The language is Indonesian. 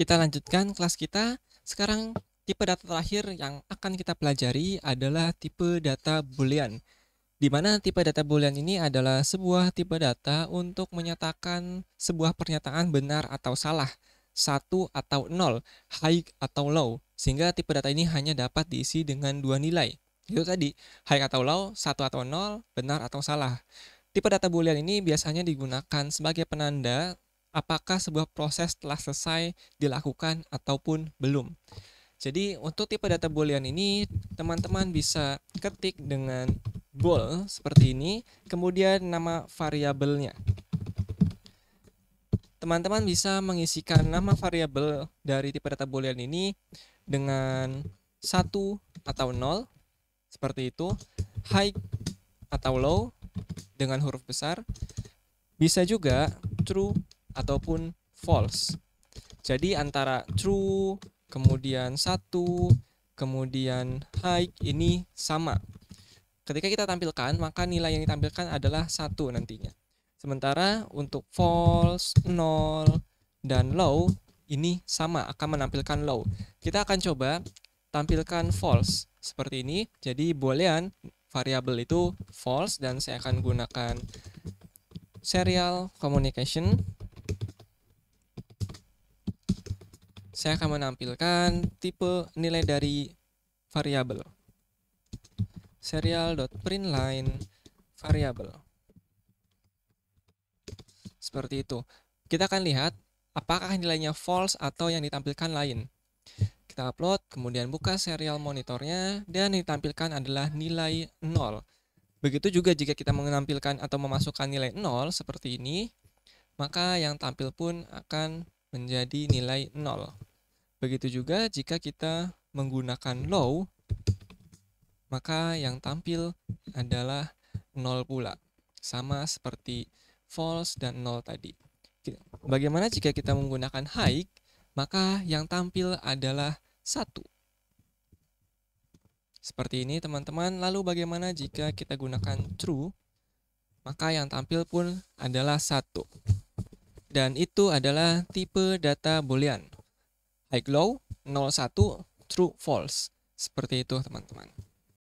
Kita lanjutkan kelas kita. Sekarang tipe data terakhir yang akan kita pelajari adalah tipe data boolean. Di mana tipe data boolean ini adalah sebuah tipe data untuk menyatakan sebuah pernyataan benar atau salah, satu atau nol, high atau low, sehingga tipe data ini hanya dapat diisi dengan dua nilai. Itu tadi, high atau low, satu atau nol, benar atau salah. Tipe data boolean ini biasanya digunakan sebagai penanda apakah sebuah proses telah selesai dilakukan ataupun belum. Jadi untuk tipe data boolean ini teman-teman bisa ketik dengan bool seperti ini, kemudian nama variabelnya. Teman-teman bisa mengisikan nama variabel dari tipe data boolean ini dengan satu atau nol seperti itu, high atau low dengan huruf besar. Bisa juga true ataupun false. Jadi antara true, kemudian satu, kemudian high ini sama. Ketika kita tampilkan, maka nilai yang ditampilkan adalah satu nantinya. Sementara untuk false, nol, dan low ini sama akan menampilkan low. Kita akan coba tampilkan false seperti ini. Jadi boolean variabel itu false dan saya akan gunakan serial communication saya akan menampilkan tipe nilai dari variabel. serial print line variabel. Seperti itu. Kita akan lihat apakah nilainya false atau yang ditampilkan lain. Kita upload, kemudian buka serial monitornya, dan ditampilkan adalah nilai nol. Begitu juga jika kita menampilkan atau memasukkan nilai nol seperti ini, maka yang tampil pun akan menjadi nilai nol. Begitu juga jika kita menggunakan low, maka yang tampil adalah nol pula. Sama seperti false dan nol tadi. Bagaimana jika kita menggunakan high, maka yang tampil adalah satu. Seperti ini teman-teman. Lalu bagaimana jika kita gunakan true? Maka yang tampil pun adalah satu. Dan itu adalah tipe data boolean high low 01 true false seperti itu teman-teman